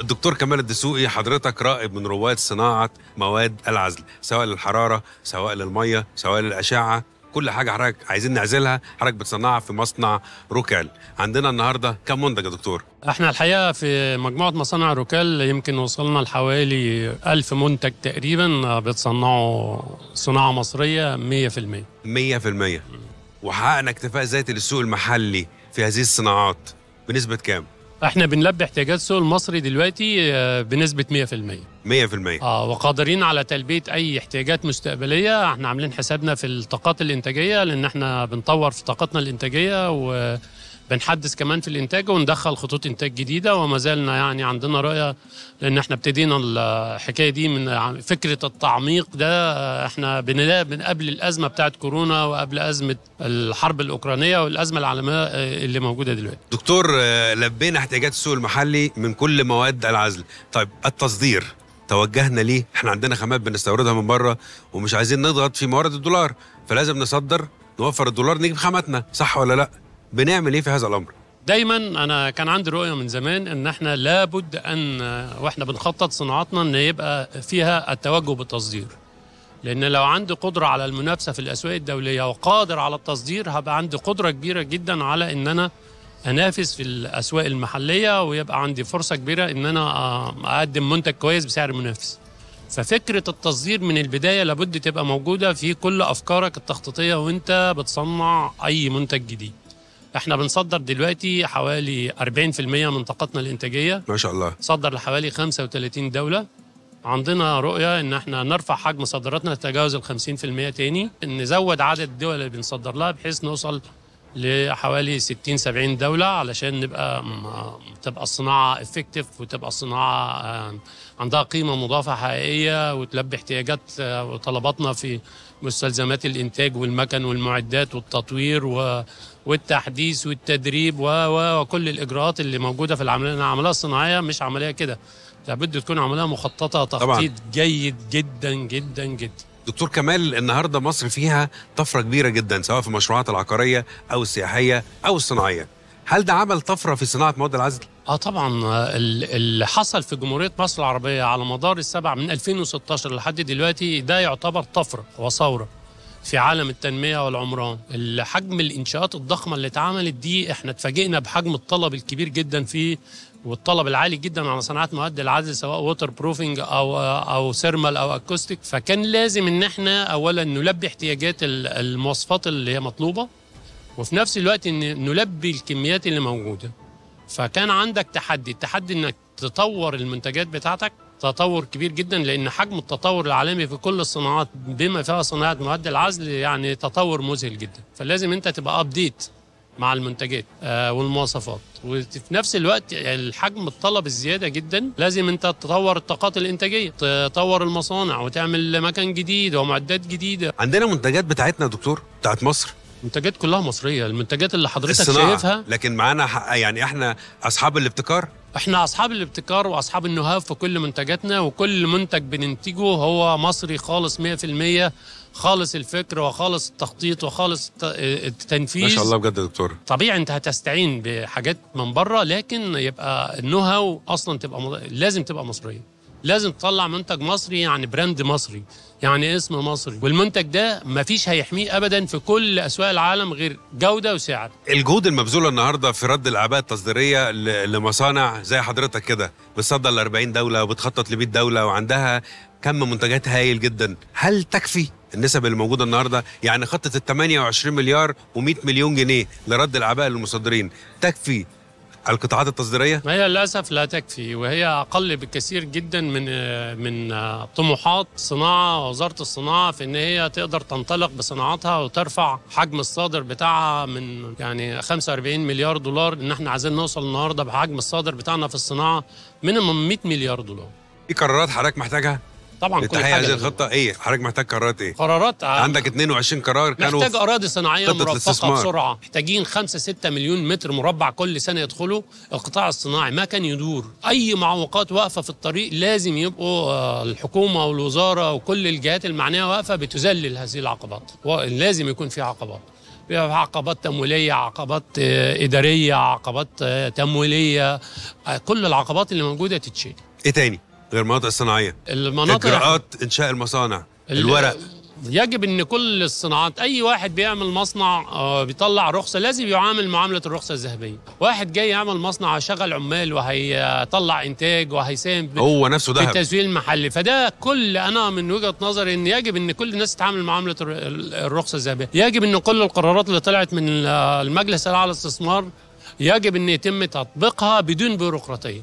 الدكتور كمال الدسوقي حضرتك رائد من رواد صناعه مواد العزل سواء للحراره سواء للميه سواء للاشعه كل حاجه حضرتك عايزين نعزلها حضرتك بتصنعها في مصنع روكال عندنا النهارده كم منتج يا دكتور احنا الحقيقه في مجموعه مصانع روكال يمكن وصلنا لحوالي ألف منتج تقريبا بتصنعوا صناعه مصريه في 100% وحققنا اكتفاء ذاتي للسوق المحلي في هذه الصناعات بنسبه كام احنا بنلبي احتياجات السوق المصري دلوقتي آه، بنسبه 100% 100% اه وقادرين على تلبيه اي احتياجات مستقبليه احنا عاملين حسابنا في الطاقات الانتاجيه لان احنا بنطور في طاقتنا الانتاجيه و بنحدث كمان في الانتاج وندخل خطوط انتاج جديده وما زلنا يعني عندنا رؤيه لان احنا ابتدينا الحكايه دي من فكره التعميق ده احنا بنلاقي من قبل الازمه بتاعه كورونا وقبل ازمه الحرب الاوكرانيه والازمه العالميه آه، اللي موجوده دلوقتي. دكتور آه، لبينا احتياجات السوق المحلي من كل مواد العزل، طيب التصدير توجهنا ليه؟ احنا عندنا خامات بنستوردها من بره ومش عايزين نضغط في موارد الدولار فلازم نصدر نوفر الدولار نجيب خاماتنا صح ولا لا؟ بنعمل ايه في هذا الامر دايما انا كان عندي رؤيه من زمان ان احنا لابد ان واحنا بنخطط صناعتنا ان يبقى فيها التوجه بالتصدير لان لو عندي قدره على المنافسه في الاسواق الدوليه وقادر على التصدير هبقى عندي قدره كبيره جدا على ان انا انافس في الاسواق المحليه ويبقى عندي فرصه كبيره ان انا آه، اقدم منتج كويس بسعر منافس ففكره التصدير من البدايه لابد تبقى موجوده في كل افكارك التخطيطيه وانت بتصنع اي منتج جديد احنا بنصدر دلوقتي حوالي 40% من طاقتنا الانتاجيه ما شاء الله صدر لحوالي 35 دوله عندنا رؤية إن احنا نرفع حجم صادراتنا لتجاوز ال 50% تاني، نزود عدد الدول اللي بنصدر لها بحيث نوصل لحوالي 60 70 دوله علشان نبقى تبقى الصناعه افكتيف وتبقى الصناعه آه، عندها قيمه مضافه حقيقيه وتلبي احتياجات وطلباتنا آه، في مستلزمات الانتاج والمكن والمعدات والتطوير والتحديث والتدريب وكل الاجراءات اللي موجوده في العمليه العمليه الصناعيه مش عمليه كده لابد تكون عمليه مخططه تخطيط طبعا. جيد جدا جدا جدا دكتور كمال النهارده مصر فيها طفره كبيره جدا سواء في المشروعات العقاريه او السياحيه او الصناعيه هل ده عمل طفره في صناعه مواد العزل اه طبعا اللي حصل في جمهوريه مصر العربيه على مدار السبع من 2016 لحد دلوقتي ده يعتبر طفره وثوره في عالم التنمية والعمران حجم الإنشاءات الضخمة اللي اتعملت دي احنا اتفاجئنا بحجم الطلب الكبير جدا في والطلب العالي جدا على صناعات مواد العزل سواء ووتر بروفنج او او سيرمال او اكوستيك فكان لازم ان احنا اولا نلبي احتياجات المواصفات اللي هي مطلوبه وفي نفس الوقت ان نلبي الكميات اللي موجوده فكان عندك تحدي التحدي انك تطور المنتجات بتاعتك تطور كبير جدا لان حجم التطور العالمي في كل الصناعات بما فيها صناعه مواد العزل يعني تطور مذهل جدا فلازم انت تبقى ابديت مع المنتجات آه، والمواصفات وفي نفس الوقت الحجم الطلب الزياده جدا لازم انت تطور الطاقات الانتاجيه تطور المصانع وتعمل مكان جديد ومعدات جديده عندنا منتجات بتاعتنا دكتور بتاعت مصر المنتجات كلها مصريه المنتجات اللي حضرتك الصناعة. شايفها لكن معانا يعني احنا اصحاب الابتكار احنا اصحاب الابتكار واصحاب النهاب في كل منتجاتنا وكل منتج بننتجه هو مصري خالص 100% خالص الفكر وخالص التخطيط وخالص التنفيذ ما شاء الله بجد يا دكتور طبيعي انت هتستعين بحاجات من بره لكن يبقى النهى اصلا تبقى لازم تبقى مصريه لازم تطلع منتج مصري يعني براند مصري يعني اسم مصري والمنتج ده مفيش هيحميه ابدا في كل اسواق العالم غير جوده وسعر الجهود المبذوله النهارده في رد الاعباء التصديريه لمصانع زي حضرتك كده بتصدر ل 40 دوله وبتخطط ل 100 دوله وعندها كم منتجات هايل جدا هل تكفي النسب اللي موجوده النهارده يعني خطه ال 28 مليار و100 مليون جنيه لرد الاعباء للمصدرين تكفي القطاعات التصديريه؟ هي للاسف لا تكفي وهي اقل بكثير جدا من من طموحات صناعه وزاره الصناعه في ان هي تقدر تنطلق بصناعتها وترفع حجم الصادر بتاعها من يعني 45 مليار دولار ان احنا عايزين نوصل النهارده بحجم الصادر بتاعنا في الصناعه من 100 مليار دولار. ايه قرارات حضرتك محتاجها؟ طبعا كل حاجه هذه الخطه ايه حضرتك محتاج قرارات ايه قرارات آه. عندك 22 قرار كانوا محتاج اراضي صناعيه مرفقه بسرعه محتاجين 5 6 مليون متر مربع كل سنه يدخلوا القطاع الصناعي ما كان يدور اي معوقات واقفه في الطريق لازم يبقوا آه، الحكومه والوزاره وكل الجهات المعنيه واقفه بتذلل هذه العقبات لازم يكون في عقبات بيبقى عقبات تمويلية عقبات آه، إدارية عقبات تمويلية كل العقبات اللي موجودة تتشيل إيه تاني؟ غير المناطق الصناعيه المناطق اجراءات انشاء المصانع الورق يجب ان كل الصناعات اي واحد بيعمل مصنع آه، بيطلع رخصه لازم يعامل معامله الرخصه الذهبيه واحد جاي يعمل مصنع هيشغل عمال وهيطلع انتاج وهيساهم هو نفسه ده في التسويق المحلي فده كل انا من وجهه نظري ان يجب ان كل الناس تتعامل معامله الرخصه الذهبيه يجب ان كل القرارات اللي طلعت من المجلس الاعلى للاستثمار يجب ان يتم تطبيقها بدون بيروقراطيه